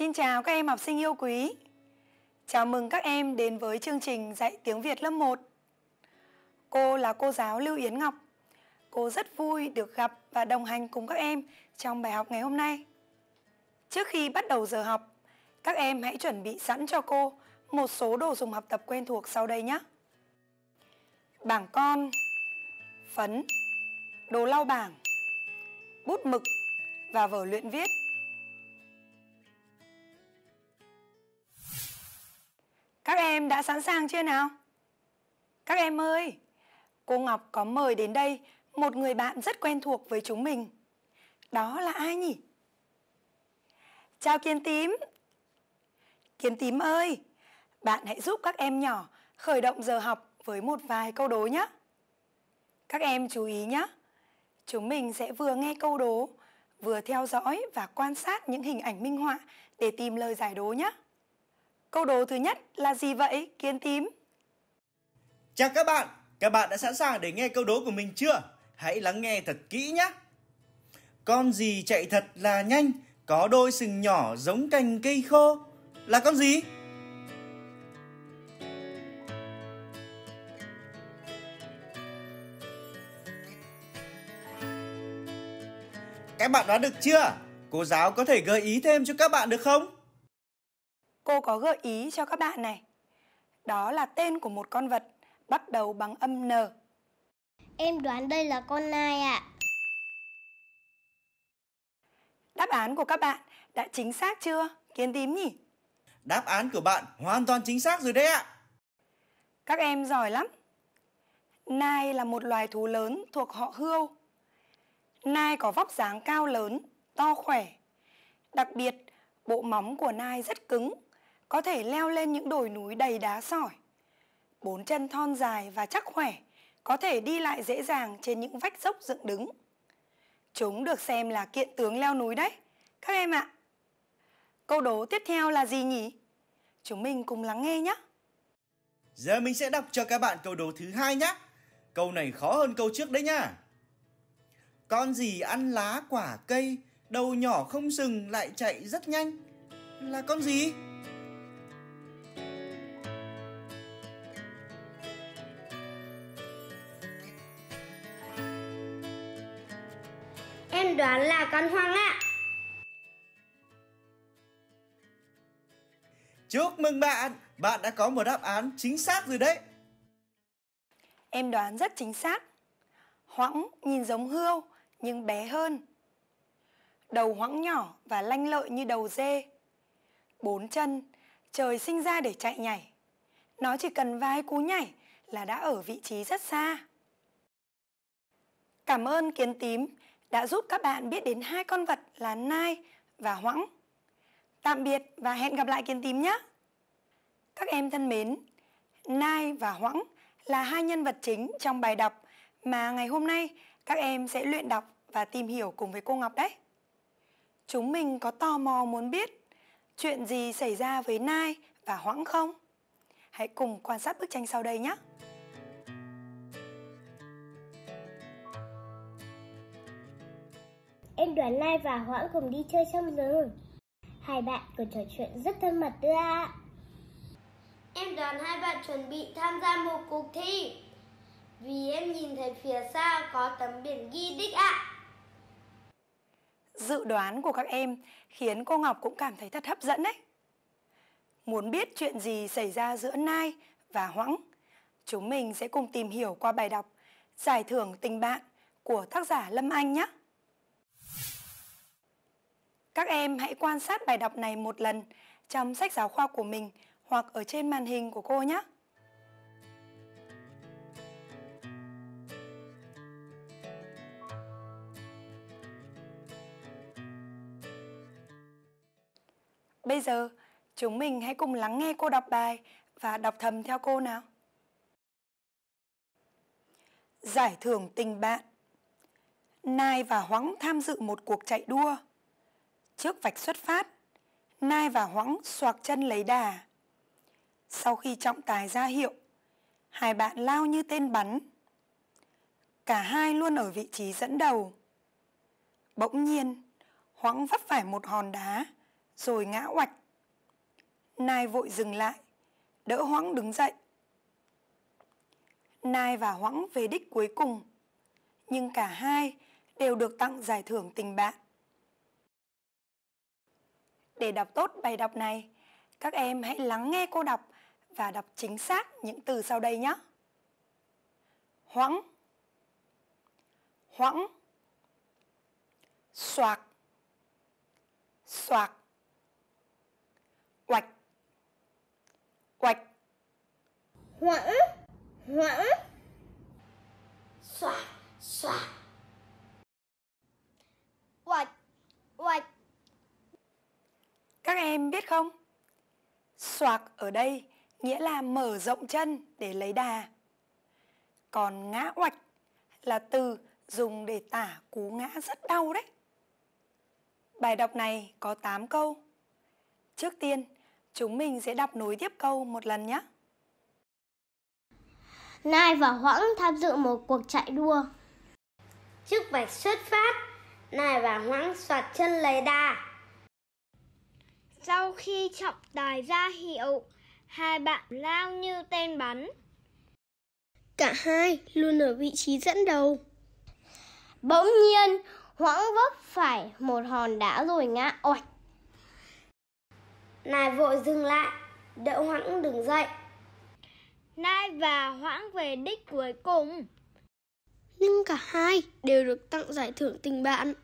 Xin chào các em học sinh yêu quý. Chào mừng các em đến với chương trình dạy tiếng Việt lớp 1. Cô là cô giáo Lưu Yến Ngọc. Cô rất vui được gặp và đồng hành cùng các em trong bài học ngày hôm nay. Trước khi bắt đầu giờ học, các em hãy chuẩn bị sẵn cho cô một số đồ dùng học tập quen thuộc sau đây nhé. Bảng con, phấn, đồ lau bảng, bút mực và vở luyện viết. Các em đã sẵn sàng chưa nào? Các em ơi, cô Ngọc có mời đến đây một người bạn rất quen thuộc với chúng mình. Đó là ai nhỉ? Chào Kiến Tím. Kiến Tím ơi, bạn hãy giúp các em nhỏ khởi động giờ học với một vài câu đố nhé. Các em chú ý nhé. Chúng mình sẽ vừa nghe câu đố, vừa theo dõi và quan sát những hình ảnh minh họa để tìm lời giải đố nhé. Câu đố thứ nhất là gì vậy, Kiến Tím? Chào các bạn, các bạn đã sẵn sàng để nghe câu đố của mình chưa? Hãy lắng nghe thật kỹ nhé. Con gì chạy thật là nhanh, có đôi sừng nhỏ giống cành cây khô? Là con gì? Các bạn đoán được chưa? Cô giáo có thể gợi ý thêm cho các bạn được không? cô có gợi ý cho các bạn này. Đó là tên của một con vật bắt đầu bằng âm N. Em đoán đây là con nai ạ. À. Đáp án của các bạn đã chính xác chưa, Kiến Tím nhỉ? Đáp án của bạn hoàn toàn chính xác rồi đấy ạ. À. Các em giỏi lắm. Nai là một loài thú lớn thuộc họ hươu. Nai có vóc dáng cao lớn, to khỏe. Đặc biệt, bộ móng của nai rất cứng có thể leo lên những đồi núi đầy đá sỏi. Bốn chân thon dài và chắc khỏe, có thể đi lại dễ dàng trên những vách dốc dựng đứng. Chúng được xem là kiện tướng leo núi đấy, các em ạ. Câu đố tiếp theo là gì nhỉ? Chúng mình cùng lắng nghe nhé. Giờ mình sẽ đọc cho các bạn câu đố thứ hai nhé. Câu này khó hơn câu trước đấy nhá. Con gì ăn lá quả cây, đầu nhỏ không sừng lại chạy rất nhanh? Là con gì? đoán là con hoang ạ. Chúc mừng bạn, bạn đã có một đáp án chính xác rồi đấy. Em đoán rất chính xác. Hoãng nhìn giống hươu nhưng bé hơn. Đầu hoãng nhỏ và lanh lợi như đầu dê. Bốn chân, trời sinh ra để chạy nhảy. Nó chỉ cần vài cú nhảy là đã ở vị trí rất xa. Cảm ơn kiến tím đã giúp các bạn biết đến hai con vật là nai và hoãng. Tạm biệt và hẹn gặp lại kiến tím nhé! Các em thân mến, nai và hoãng là hai nhân vật chính trong bài đọc mà ngày hôm nay các em sẽ luyện đọc và tìm hiểu cùng với cô Ngọc đấy. Chúng mình có tò mò muốn biết chuyện gì xảy ra với nai và hoãng không? Hãy cùng quan sát bức tranh sau đây nhé! em Đoàn Lai và Hoãn cùng đi chơi trong rừng. Hai bạn còn trò chuyện rất thân mật nữa ạ. Em đoàn hai bạn chuẩn bị tham gia một cuộc thi. Vì em nhìn thấy phía xa có tấm biển ghi đích ạ. Dự đoán của các em khiến cô Ngọc cũng cảm thấy thật hấp dẫn đấy. Muốn biết chuyện gì xảy ra giữa Nai và Hoãng, chúng mình sẽ cùng tìm hiểu qua bài đọc Giải thưởng tình bạn của tác giả Lâm Anh nhé. Các em hãy quan sát bài đọc này một lần trong sách giáo khoa của mình hoặc ở trên màn hình của cô nhé. Bây giờ, chúng mình hãy cùng lắng nghe cô đọc bài và đọc thầm theo cô nào. Giải thưởng tình bạn Nai và Hoáng tham dự một cuộc chạy đua – trước vạch xuất phát, Nai và Hoãng xoạc chân lấy đà. Sau khi trọng tài ra hiệu, hai bạn lao như tên bắn. Cả hai luôn ở vị trí dẫn đầu. Bỗng nhiên, Hoãng vấp phải một hòn đá, rồi ngã oạch. Nai vội dừng lại, đỡ Hoãng đứng dậy. Nai và Hoãng về đích cuối cùng, nhưng cả hai đều được tặng giải thưởng tình bạn. Để đọc tốt bài đọc này, các em hãy lắng nghe cô đọc và đọc chính xác những từ sau đây nhé. Hoãng Hoãng Xoạc Xoạc quạch, quạch, Hoãng Hoãng Xoạc Xoạc quạch, quạch. Các em biết không? Soạc ở đây nghĩa là mở rộng chân để lấy đà. Còn ngã oạch là từ dùng để tả cú ngã rất đau đấy. Bài đọc này có 8 câu. Trước tiên, chúng mình sẽ đọc nối tiếp câu một lần nhé. Nai và Hoãng tham dự một cuộc chạy đua. Trước vạch xuất phát, Nai và Hoãng soạt chân lấy đà. Sau khi trọng tài ra hiệu, hai bạn lao như tên bắn. Cả hai luôn ở vị trí dẫn đầu. Bỗng nhiên, Hoãng vấp phải một hòn đá rồi ngã oạch. Nai vội dừng lại, đỡ Hoãng đứng dậy. Nai và Hoãng về đích cuối cùng. Nhưng cả hai đều được tặng giải thưởng tình bạn.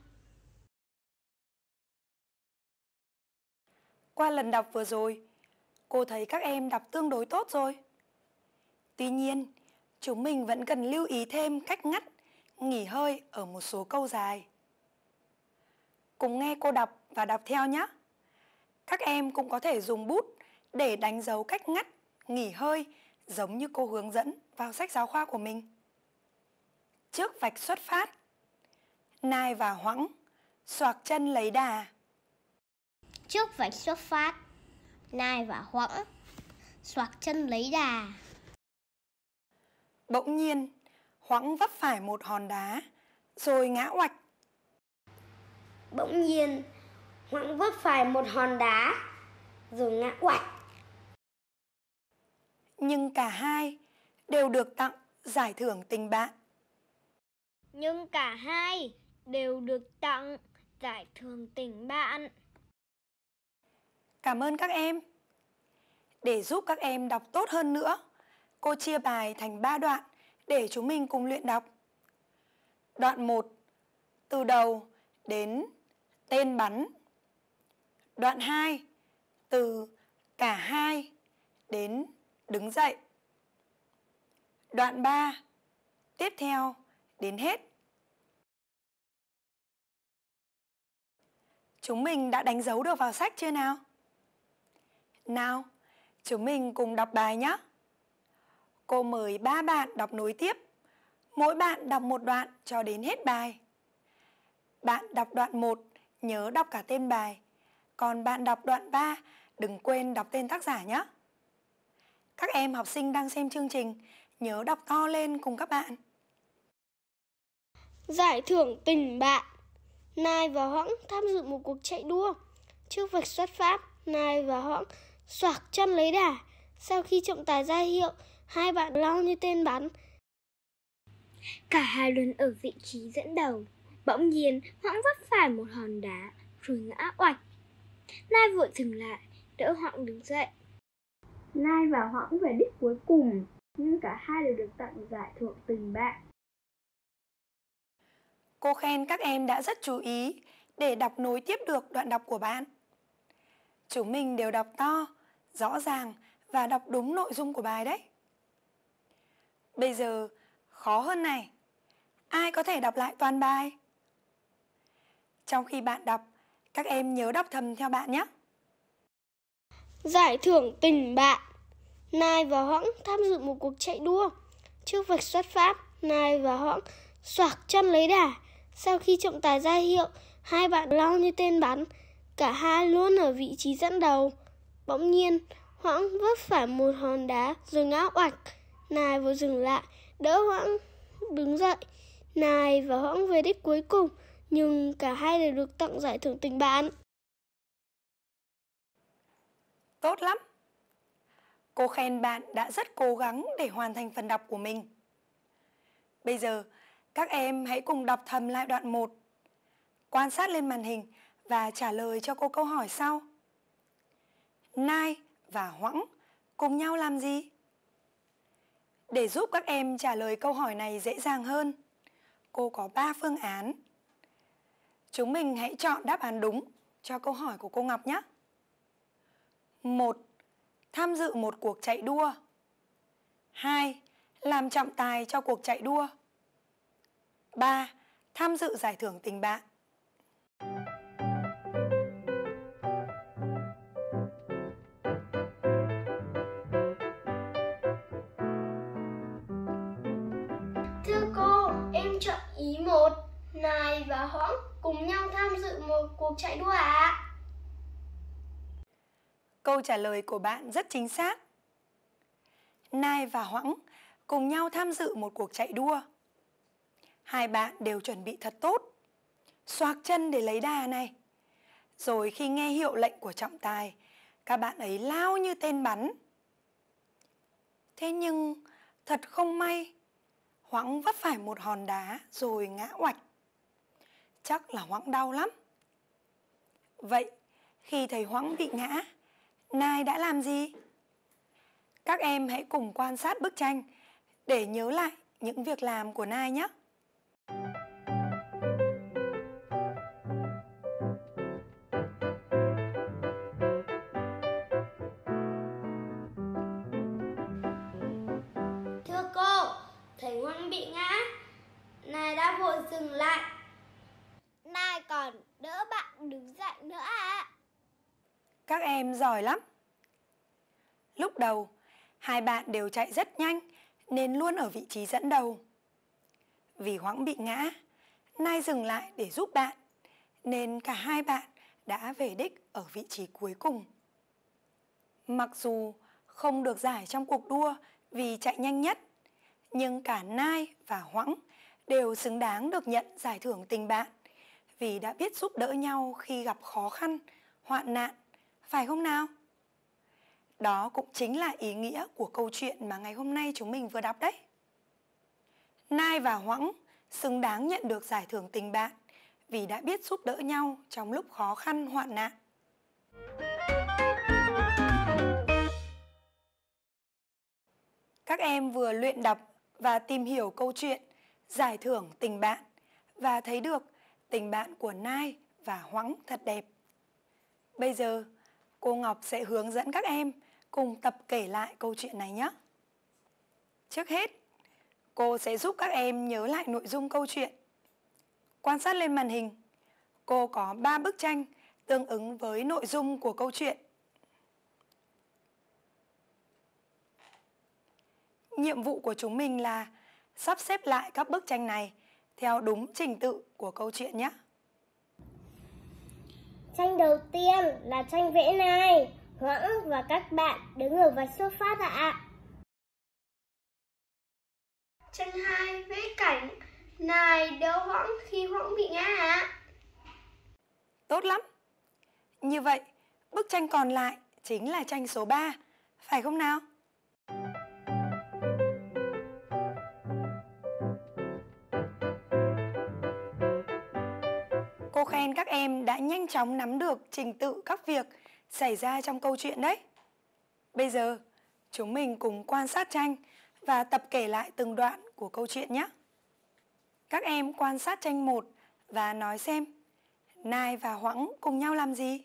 qua lần đọc vừa rồi, cô thấy các em đọc tương đối tốt rồi. Tuy nhiên, chúng mình vẫn cần lưu ý thêm cách ngắt, nghỉ hơi ở một số câu dài. Cùng nghe cô đọc và đọc theo nhé. Các em cũng có thể dùng bút để đánh dấu cách ngắt, nghỉ hơi giống như cô hướng dẫn vào sách giáo khoa của mình. Trước vạch xuất phát, nai và hoãng, soạc chân lấy đà, trước vạch xuất phát nai và hoẵng xoạc chân lấy đà bỗng nhiên hoẵng vấp phải một hòn đá rồi ngã oạch bỗng nhiên hoẵng vấp phải một hòn đá rồi ngã oạch nhưng cả hai đều được tặng giải thưởng tình bạn nhưng cả hai đều được tặng giải thưởng tình bạn Cảm ơn các em. Để giúp các em đọc tốt hơn nữa, cô chia bài thành 3 đoạn để chúng mình cùng luyện đọc. Đoạn 1. Từ đầu đến tên bắn. Đoạn 2. Từ cả hai đến đứng dậy. Đoạn 3. Tiếp theo đến hết. Chúng mình đã đánh dấu được vào sách chưa nào? Nào, chúng mình cùng đọc bài nhé. Cô mời ba bạn đọc nối tiếp. Mỗi bạn đọc một đoạn cho đến hết bài. Bạn đọc đoạn 1 nhớ đọc cả tên bài. Còn bạn đọc đoạn 3 đừng quên đọc tên tác giả nhé. Các em học sinh đang xem chương trình nhớ đọc to lên cùng các bạn. Giải thưởng tình bạn Nai và Hoãng tham dự một cuộc chạy đua. Trước vạch xuất phát, Nai và Hoãng xoạc chân lấy đà. Sau khi trọng tài ra hiệu, hai bạn lao như tên bắn. Cả hai luôn ở vị trí dẫn đầu. Bỗng nhiên, Hoãng vấp phải một hòn đá, rồi ngã oạch. Lai vội dừng lại, đỡ Hoãng đứng dậy. Lai và Hoãng về đích cuối cùng, nhưng cả hai đều được tặng giải thưởng tình bạn. Cô khen các em đã rất chú ý để đọc nối tiếp được đoạn đọc của bạn. Chúng mình đều đọc to, rõ ràng và đọc đúng nội dung của bài đấy. Bây giờ khó hơn này. Ai có thể đọc lại toàn bài? Trong khi bạn đọc, các em nhớ đọc thầm theo bạn nhé. Giải thưởng tình bạn Nai và Hõng tham dự một cuộc chạy đua. Trước vạch xuất phát, Nai và Hõng xoạc chân lấy đà. Sau khi trọng tài ra hiệu, hai bạn lao như tên bắn. Cả hai luôn ở vị trí dẫn đầu. Bỗng nhiên, Hoãng vấp phải một hòn đá rồi ngã oạch. Nài vội dừng lại, đỡ Hoãng đứng dậy. Nài và Hoãng về đích cuối cùng, nhưng cả hai đều được tặng giải thưởng tình bạn. Tốt lắm! Cô khen bạn đã rất cố gắng để hoàn thành phần đọc của mình. Bây giờ, các em hãy cùng đọc thầm lại đoạn 1. Quan sát lên màn hình và trả lời cho cô câu hỏi sau nai và hoãng cùng nhau làm gì? Để giúp các em trả lời câu hỏi này dễ dàng hơn, cô có 3 phương án. Chúng mình hãy chọn đáp án đúng cho câu hỏi của cô Ngọc nhé. 1. Tham dự một cuộc chạy đua. 2. Làm trọng tài cho cuộc chạy đua. 3. Tham dự giải thưởng tình bạn. cùng nhau tham dự một cuộc chạy đua ạ? À? Câu trả lời của bạn rất chính xác. Nai và Hoãng cùng nhau tham dự một cuộc chạy đua. Hai bạn đều chuẩn bị thật tốt. Xoạc chân để lấy đà này. Rồi khi nghe hiệu lệnh của trọng tài, các bạn ấy lao như tên bắn. Thế nhưng, thật không may, Hoãng vấp phải một hòn đá rồi ngã oạch chắc là Hoãng đau lắm. Vậy khi thầy Hoãng bị ngã, Nai đã làm gì? Các em hãy cùng quan sát bức tranh để nhớ lại những việc làm của Nai nhé. Thưa cô, thầy Hoang bị ngã, Nai đã vội dừng lại còn đỡ bạn đứng dậy nữa ạ. À. Các em giỏi lắm. Lúc đầu, hai bạn đều chạy rất nhanh nên luôn ở vị trí dẫn đầu. Vì Hoãng bị ngã, Nai dừng lại để giúp bạn, nên cả hai bạn đã về đích ở vị trí cuối cùng. Mặc dù không được giải trong cuộc đua vì chạy nhanh nhất, nhưng cả Nai và Hoãng đều xứng đáng được nhận giải thưởng tình bạn vì đã biết giúp đỡ nhau khi gặp khó khăn, hoạn nạn, phải không nào? Đó cũng chính là ý nghĩa của câu chuyện mà ngày hôm nay chúng mình vừa đọc đấy. Nai và Hoãng xứng đáng nhận được giải thưởng tình bạn vì đã biết giúp đỡ nhau trong lúc khó khăn hoạn nạn. Các em vừa luyện đọc và tìm hiểu câu chuyện giải thưởng tình bạn và thấy được tình bạn của Nai và Hoắng thật đẹp. Bây giờ, cô Ngọc sẽ hướng dẫn các em cùng tập kể lại câu chuyện này nhé. Trước hết, cô sẽ giúp các em nhớ lại nội dung câu chuyện. Quan sát lên màn hình, cô có 3 bức tranh tương ứng với nội dung của câu chuyện. Nhiệm vụ của chúng mình là sắp xếp lại các bức tranh này theo đúng trình tự của câu chuyện nhé. Tranh đầu tiên là tranh vẽ này. Hoãng và các bạn đứng ở vạch xuất phát ạ. À. Tranh 2 vẽ cảnh này đâu hoãng khi hoãng bị ngã ạ. À. Tốt lắm. Như vậy, bức tranh còn lại chính là tranh số 3, phải không nào? cô khen các em đã nhanh chóng nắm được trình tự các việc xảy ra trong câu chuyện đấy. Bây giờ, chúng mình cùng quan sát tranh và tập kể lại từng đoạn của câu chuyện nhé. Các em quan sát tranh 1 và nói xem, Nai và Hoãng cùng nhau làm gì?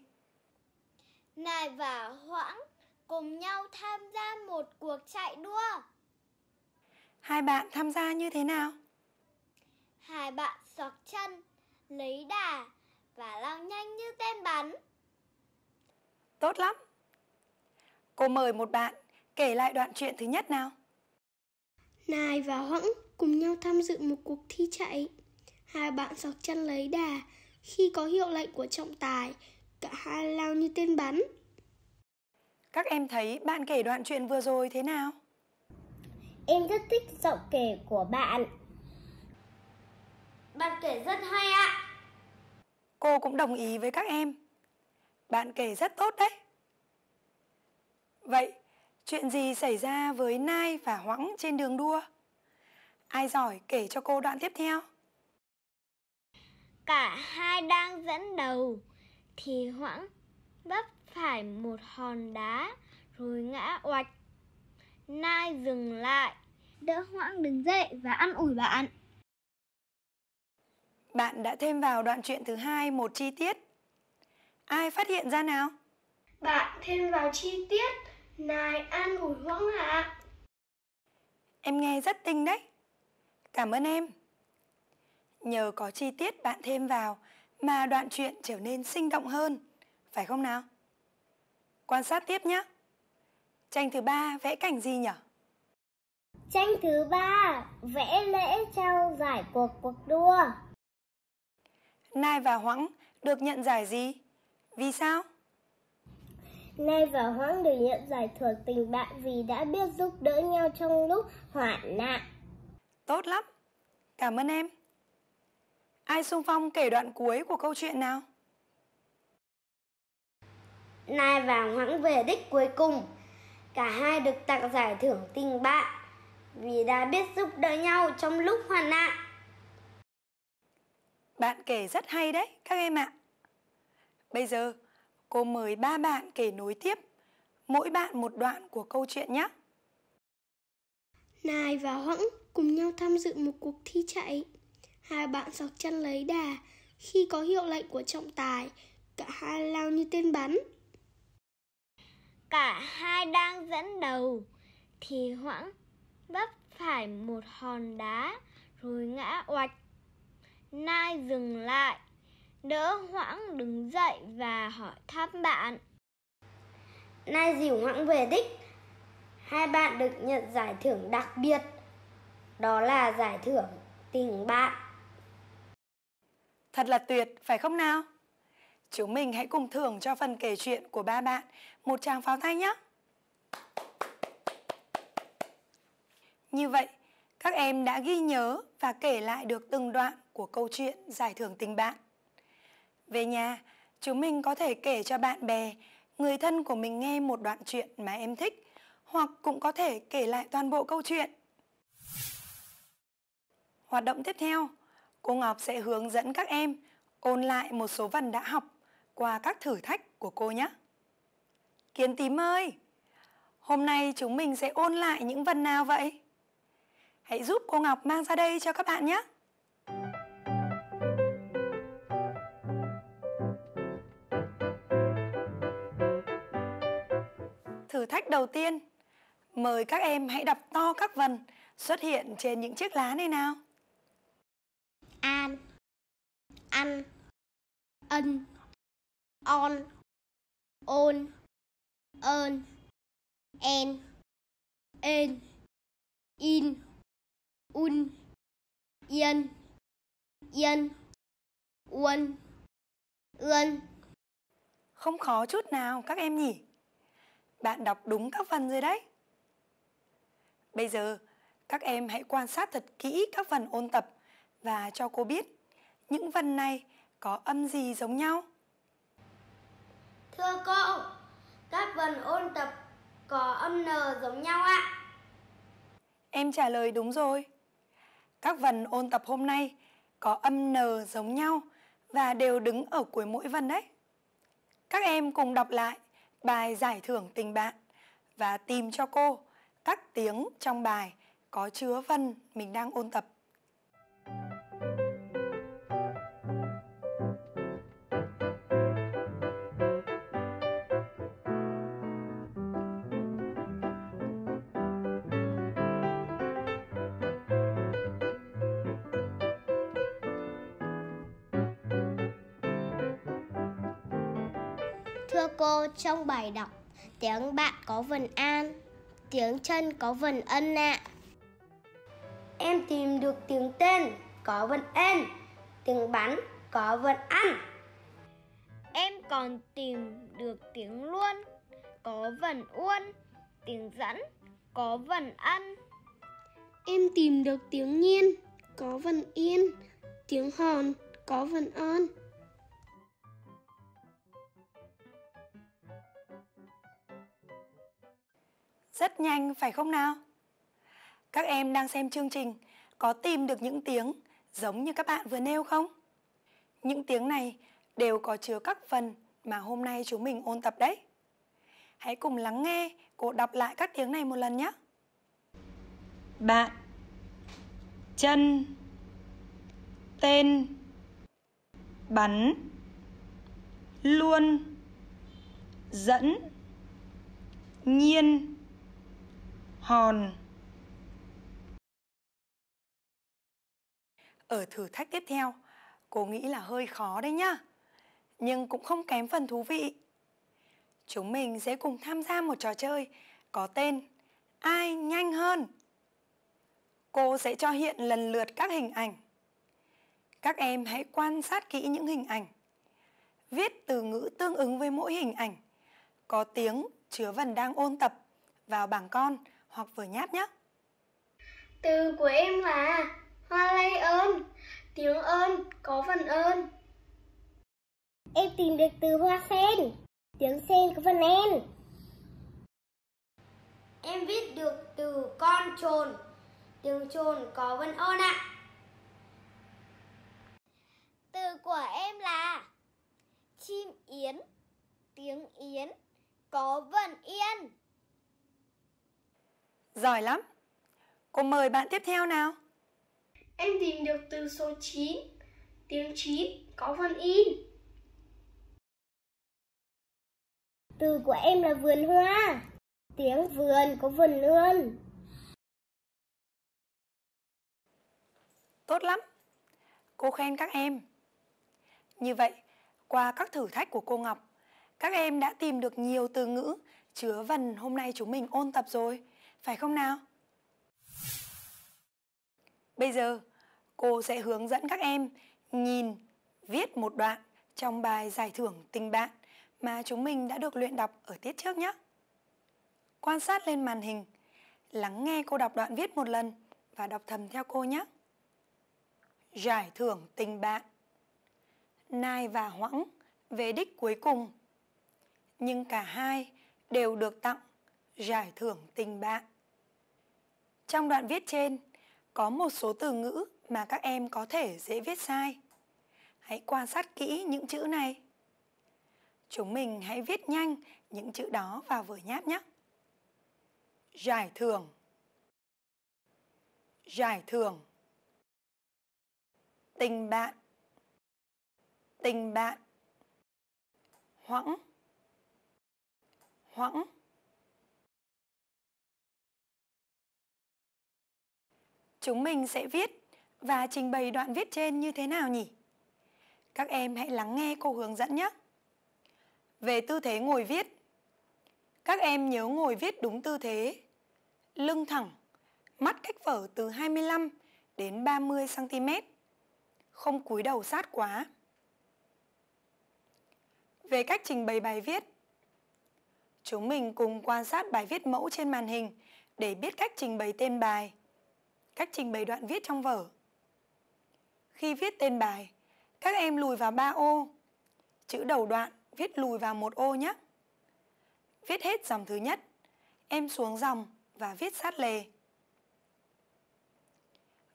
Nai và Hoãng cùng nhau tham gia một cuộc chạy đua. Hai bạn tham gia như thế nào? Hai bạn sọc chân lấy đà và lao nhanh như tên bắn. Tốt lắm. Cô mời một bạn kể lại đoạn chuyện thứ nhất nào. Nài và Hoãng cùng nhau tham dự một cuộc thi chạy. Hai bạn sọc chân lấy đà. Khi có hiệu lệnh của trọng tài, cả hai lao như tên bắn. Các em thấy bạn kể đoạn chuyện vừa rồi thế nào? Em rất thích giọng kể của bạn bạn kể rất hay ạ. Cô cũng đồng ý với các em. Bạn kể rất tốt đấy. Vậy, chuyện gì xảy ra với Nai và Hoãng trên đường đua? Ai giỏi kể cho cô đoạn tiếp theo. Cả hai đang dẫn đầu thì Hoãng vấp phải một hòn đá rồi ngã oạch. Nai dừng lại, đỡ Hoãng đứng dậy và ăn ủi bạn. Bạn đã thêm vào đoạn chuyện thứ hai một chi tiết. Ai phát hiện ra nào? Bạn thêm vào chi tiết nài an ủi hoãng hạ. Em nghe rất tinh đấy. Cảm ơn em. Nhờ có chi tiết bạn thêm vào mà đoạn chuyện trở nên sinh động hơn, phải không nào? Quan sát tiếp nhé. Tranh thứ ba vẽ cảnh gì nhỉ? Tranh thứ ba vẽ lễ trao giải cuộc cuộc đua. Nai và Hoãng được nhận giải gì? Vì sao? Nai và Hoãng được nhận giải thưởng tình bạn vì đã biết giúp đỡ nhau trong lúc hoạn nạn. Tốt lắm. Cảm ơn em. Ai xung phong kể đoạn cuối của câu chuyện nào? Nai và Hoãng về đích cuối cùng. Cả hai được tặng giải thưởng tình bạn vì đã biết giúp đỡ nhau trong lúc hoạn nạn. Bạn kể rất hay đấy các em ạ. Bây giờ cô mời ba bạn kể nối tiếp, mỗi bạn một đoạn của câu chuyện nhé. Nài và Hõng cùng nhau tham dự một cuộc thi chạy. Hai bạn sọc chân lấy đà, khi có hiệu lệnh của trọng tài, cả hai lao như tên bắn. Cả hai đang dẫn đầu, thì Hoãng vấp phải một hòn đá rồi ngã oạch Nai dừng lại, đỡ hoãng đứng dậy và hỏi thăm bạn. Nai dìu hoãng về đích. Hai bạn được nhận giải thưởng đặc biệt. Đó là giải thưởng tình bạn. Thật là tuyệt, phải không nào? Chúng mình hãy cùng thưởng cho phần kể chuyện của ba bạn một tràng pháo tay nhé. Như vậy, các em đã ghi nhớ và kể lại được từng đoạn của câu chuyện giải thưởng tình bạn. Về nhà, chúng mình có thể kể cho bạn bè, người thân của mình nghe một đoạn chuyện mà em thích hoặc cũng có thể kể lại toàn bộ câu chuyện. Hoạt động tiếp theo, cô Ngọc sẽ hướng dẫn các em ôn lại một số văn đã học qua các thử thách của cô nhé. Kiến tím ơi, hôm nay chúng mình sẽ ôn lại những văn nào vậy? Hãy giúp cô Ngọc mang ra đây cho các bạn nhé. Thử thách đầu tiên, mời các em hãy đọc to các vần xuất hiện trên những chiếc lá này nào. An Ăn Ân On Ôn Ơn En En In un yên yên uân ươn không khó chút nào các em nhỉ bạn đọc đúng các phần rồi đấy bây giờ các em hãy quan sát thật kỹ các phần ôn tập và cho cô biết những vần này có âm gì giống nhau. Thưa cô, các vần ôn tập có âm n giống nhau ạ. Em trả lời đúng rồi. Các vần ôn tập hôm nay có âm n giống nhau và đều đứng ở cuối mỗi vần đấy. Các em cùng đọc lại bài giải thưởng tình bạn và tìm cho cô các tiếng trong bài có chứa vần mình đang ôn tập. cô trong bài đọc Tiếng bạn có vần an, tiếng chân có vần ân nạ Em tìm được tiếng tên có vần ên, tiếng bắn có vần ăn Em còn tìm được tiếng luôn, có vần uôn, tiếng dẫn có vần ăn Em tìm được tiếng nhiên, có vần yên, tiếng hòn, có vần on Rất nhanh phải không nào? Các em đang xem chương trình có tìm được những tiếng giống như các bạn vừa nêu không? Những tiếng này đều có chứa các phần mà hôm nay chúng mình ôn tập đấy. Hãy cùng lắng nghe cô đọc lại các tiếng này một lần nhé. Bạn Chân Tên Bắn Luôn Dẫn Nhiên hòn. Ở thử thách tiếp theo, cô nghĩ là hơi khó đấy nhá, nhưng cũng không kém phần thú vị. Chúng mình sẽ cùng tham gia một trò chơi có tên Ai nhanh hơn. Cô sẽ cho hiện lần lượt các hình ảnh. Các em hãy quan sát kỹ những hình ảnh. Viết từ ngữ tương ứng với mỗi hình ảnh. Có tiếng chứa vần đang ôn tập vào bảng con hoặc vừa nháp nhé. Từ của em là hoa lây ơn, tiếng ơn có phần ơn. Em tìm được từ hoa sen, tiếng sen có phần en. Em viết được từ con trồn, tiếng trồn có phần ơn ạ. À. Từ của em là chim yến, tiếng yến có vần yên. Giỏi lắm. Cô mời bạn tiếp theo nào. Em tìm được từ số 9. Tiếng 9 có văn in. Từ của em là vườn hoa. Tiếng vườn có vườn ươn. Tốt lắm. Cô khen các em. Như vậy, qua các thử thách của cô Ngọc, các em đã tìm được nhiều từ ngữ chứa vần hôm nay chúng mình ôn tập rồi phải không nào? Bây giờ, cô sẽ hướng dẫn các em nhìn, viết một đoạn trong bài giải thưởng tình bạn mà chúng mình đã được luyện đọc ở tiết trước nhé. Quan sát lên màn hình, lắng nghe cô đọc đoạn viết một lần và đọc thầm theo cô nhé. Giải thưởng tình bạn Nai và Hoãng về đích cuối cùng Nhưng cả hai đều được tặng giải thưởng tình bạn trong đoạn viết trên, có một số từ ngữ mà các em có thể dễ viết sai. Hãy quan sát kỹ những chữ này. Chúng mình hãy viết nhanh những chữ đó vào vở nháp nhé. Giải thưởng Giải thưởng Tình bạn Tình bạn Hoãng Hoãng chúng mình sẽ viết và trình bày đoạn viết trên như thế nào nhỉ? Các em hãy lắng nghe cô hướng dẫn nhé. Về tư thế ngồi viết. Các em nhớ ngồi viết đúng tư thế. Lưng thẳng, mắt cách vở từ 25 đến 30 cm. Không cúi đầu sát quá. Về cách trình bày bài viết. Chúng mình cùng quan sát bài viết mẫu trên màn hình để biết cách trình bày tên bài cách trình bày đoạn viết trong vở. Khi viết tên bài, các em lùi vào 3 ô. Chữ đầu đoạn viết lùi vào một ô nhé. Viết hết dòng thứ nhất, em xuống dòng và viết sát lề.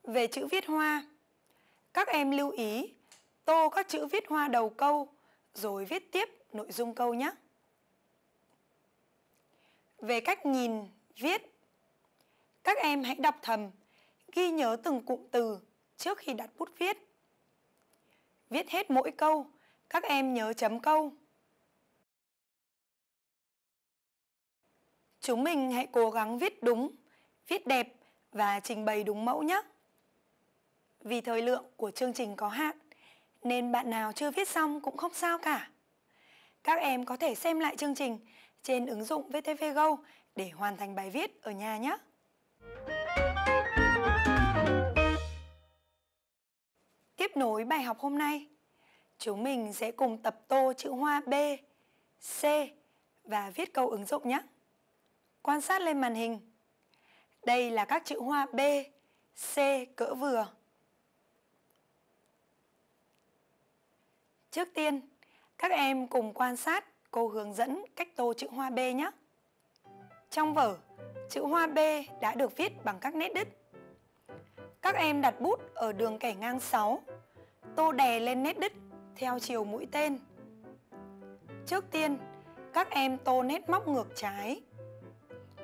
Về chữ viết hoa, các em lưu ý tô các chữ viết hoa đầu câu rồi viết tiếp nội dung câu nhé. Về cách nhìn, viết, các em hãy đọc thầm ghi nhớ từng cụm từ trước khi đặt bút viết. Viết hết mỗi câu, các em nhớ chấm câu. Chúng mình hãy cố gắng viết đúng, viết đẹp và trình bày đúng mẫu nhé. Vì thời lượng của chương trình có hạn, nên bạn nào chưa viết xong cũng không sao cả. Các em có thể xem lại chương trình trên ứng dụng VTV Go để hoàn thành bài viết ở nhà nhé. Tiếp nối bài học hôm nay, chúng mình sẽ cùng tập tô chữ hoa B, C và viết câu ứng dụng nhé. Quan sát lên màn hình. Đây là các chữ hoa B, C cỡ vừa. Trước tiên, các em cùng quan sát cô hướng dẫn cách tô chữ hoa B nhé. Trong vở, chữ hoa B đã được viết bằng các nét đứt các em đặt bút ở đường kẻ ngang 6, tô đè lên nét đứt theo chiều mũi tên. Trước tiên, các em tô nét móc ngược trái.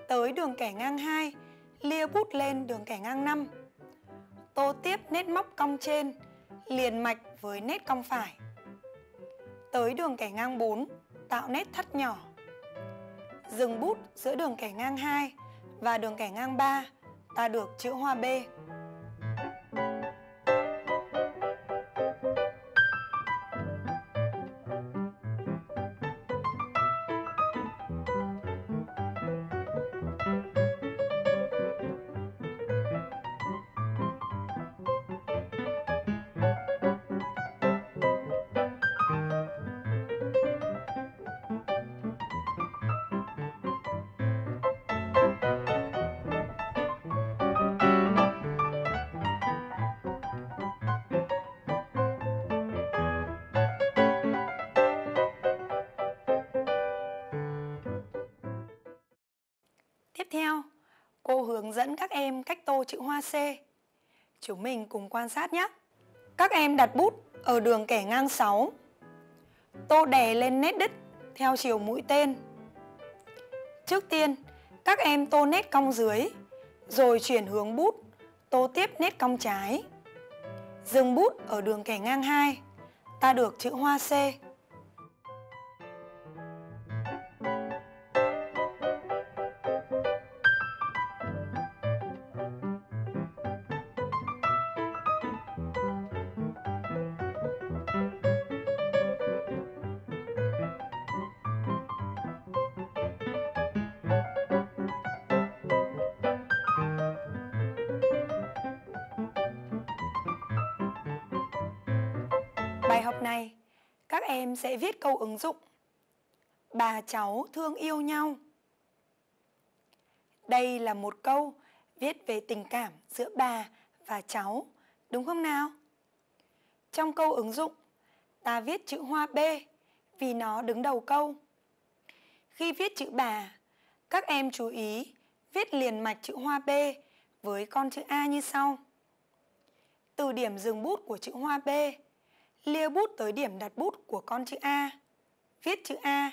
Tới đường kẻ ngang 2, lia bút lên đường kẻ ngang 5. Tô tiếp nét móc cong trên, liền mạch với nét cong phải. Tới đường kẻ ngang 4, tạo nét thắt nhỏ. Dừng bút giữa đường kẻ ngang 2 và đường kẻ ngang 3, ta được chữ hoa B. theo, cô hướng dẫn các em cách tô chữ hoa C. Chúng mình cùng quan sát nhé. Các em đặt bút ở đường kẻ ngang 6. Tô đè lên nét đứt theo chiều mũi tên. Trước tiên, các em tô nét cong dưới, rồi chuyển hướng bút, tô tiếp nét cong trái. Dừng bút ở đường kẻ ngang 2, ta được chữ hoa C. Bài học này, các em sẽ viết câu ứng dụng. Bà cháu thương yêu nhau. Đây là một câu viết về tình cảm giữa bà và cháu, đúng không nào? Trong câu ứng dụng, ta viết chữ hoa B vì nó đứng đầu câu. Khi viết chữ bà, các em chú ý viết liền mạch chữ hoa B với con chữ A như sau. Từ điểm dừng bút của chữ hoa B lia bút tới điểm đặt bút của con chữ A, viết chữ A,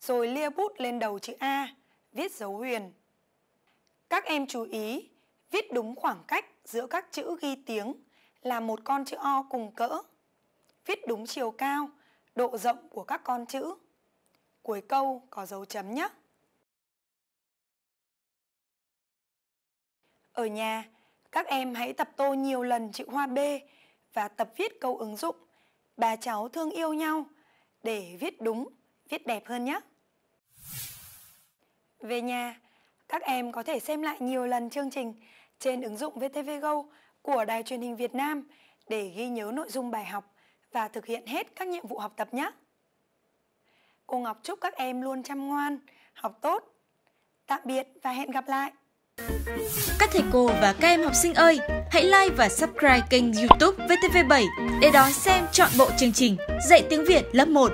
rồi lia bút lên đầu chữ A, viết dấu huyền. Các em chú ý, viết đúng khoảng cách giữa các chữ ghi tiếng là một con chữ O cùng cỡ. Viết đúng chiều cao, độ rộng của các con chữ. Cuối câu có dấu chấm nhé. Ở nhà, các em hãy tập tô nhiều lần chữ hoa B và tập viết câu ứng dụng bà cháu thương yêu nhau để viết đúng, viết đẹp hơn nhé. Về nhà, các em có thể xem lại nhiều lần chương trình trên ứng dụng VTV Go của Đài truyền hình Việt Nam để ghi nhớ nội dung bài học và thực hiện hết các nhiệm vụ học tập nhé. Cô Ngọc chúc các em luôn chăm ngoan, học tốt. Tạm biệt và hẹn gặp lại! Các thầy cô và các em học sinh ơi, hãy like và subscribe kênh YouTube VTV7 để đón xem trọn bộ chương trình Dạy tiếng Việt lớp 1